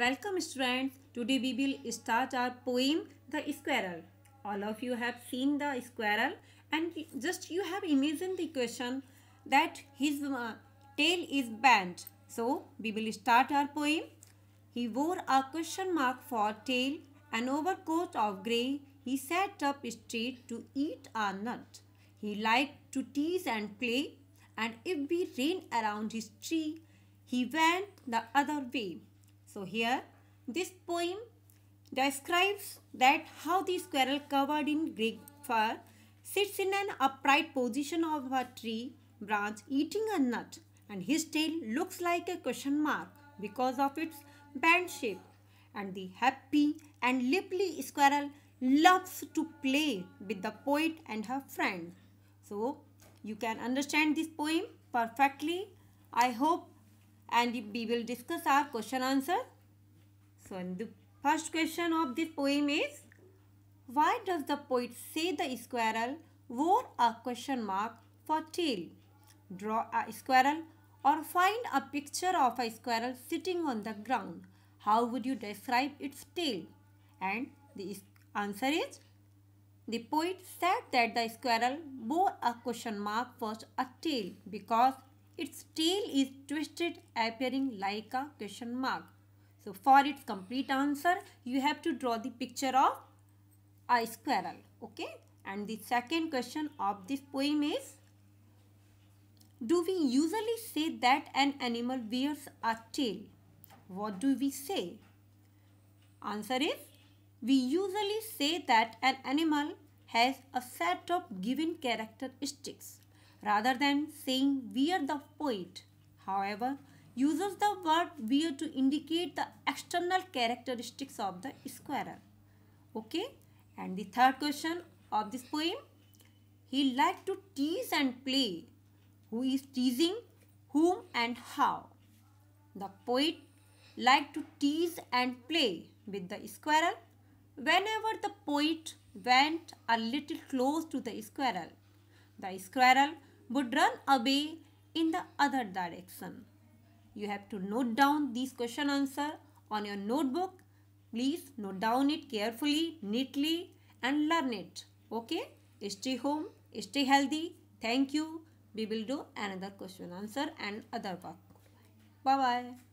Welcome students. Today we will start our poem The Squirrel. All of you have seen the squirrel and just you have imagined the question that his uh, tail is bent. So we will start our poem. He wore a question mark for tail, an overcoat of grey. He sat up straight to eat a nut. He liked to tease and play and if we ran around his tree, he went the other way. So here this poem describes that how the squirrel covered in Greek fur sits in an upright position of a tree branch eating a nut and his tail looks like a question mark because of its band shape and the happy and lively squirrel loves to play with the poet and her friend. So you can understand this poem perfectly. I hope and we will discuss our question answer. So, the first question of this poem is, why does the poet say the squirrel wore a question mark for tail? Draw a squirrel or find a picture of a squirrel sitting on the ground. How would you describe its tail? And the answer is, the poet said that the squirrel wore a question mark for a tail because its tail is twisted appearing like a question mark. So for its complete answer, you have to draw the picture of a squirrel. Okay. And the second question of this poem is, do we usually say that an animal wears a tail? What do we say? Answer is, we usually say that an animal has a set of given characteristics rather than saying we are the poet. However, uses the word "we" to indicate the external characteristics of the squarer. Okay. And the third question of this poem. He liked to tease and play. Who is teasing? Whom and how? The poet liked to tease and play with the squirrel. Whenever the poet went a little close to the squirrel, the squirrel would run away in the other direction. You have to note down these question answer on your notebook. Please note down it carefully, neatly and learn it. Okay? Stay home, stay healthy. Thank you. We will do another question answer and other work. Bye-bye.